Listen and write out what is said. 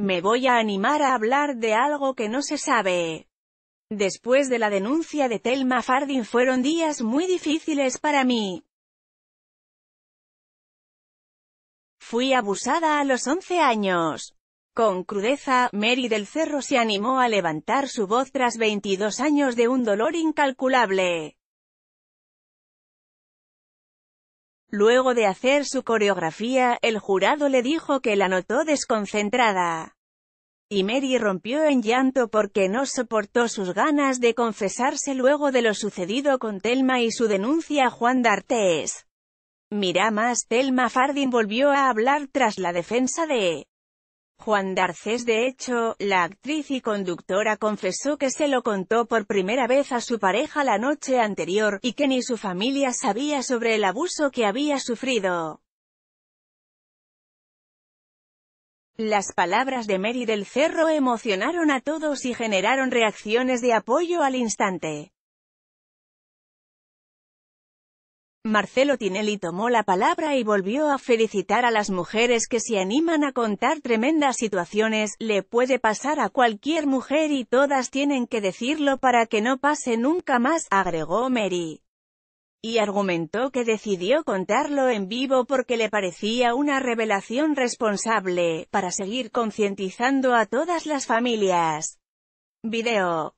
me voy a animar a hablar de algo que no se sabe. Después de la denuncia de Telma Fardin fueron días muy difíciles para mí. Fui abusada a los 11 años. Con crudeza, Mary del Cerro se animó a levantar su voz tras 22 años de un dolor incalculable. Luego de hacer su coreografía, el jurado le dijo que la notó desconcentrada. Y Mary rompió en llanto porque no soportó sus ganas de confesarse luego de lo sucedido con Telma y su denuncia a Juan D'Artés. Mira más Telma Fardin volvió a hablar tras la defensa de Juan Darcés de hecho, la actriz y conductora confesó que se lo contó por primera vez a su pareja la noche anterior, y que ni su familia sabía sobre el abuso que había sufrido. Las palabras de Mary del Cerro emocionaron a todos y generaron reacciones de apoyo al instante. Marcelo Tinelli tomó la palabra y volvió a felicitar a las mujeres que se animan a contar tremendas situaciones, le puede pasar a cualquier mujer y todas tienen que decirlo para que no pase nunca más, agregó Mary. Y argumentó que decidió contarlo en vivo porque le parecía una revelación responsable, para seguir concientizando a todas las familias. Video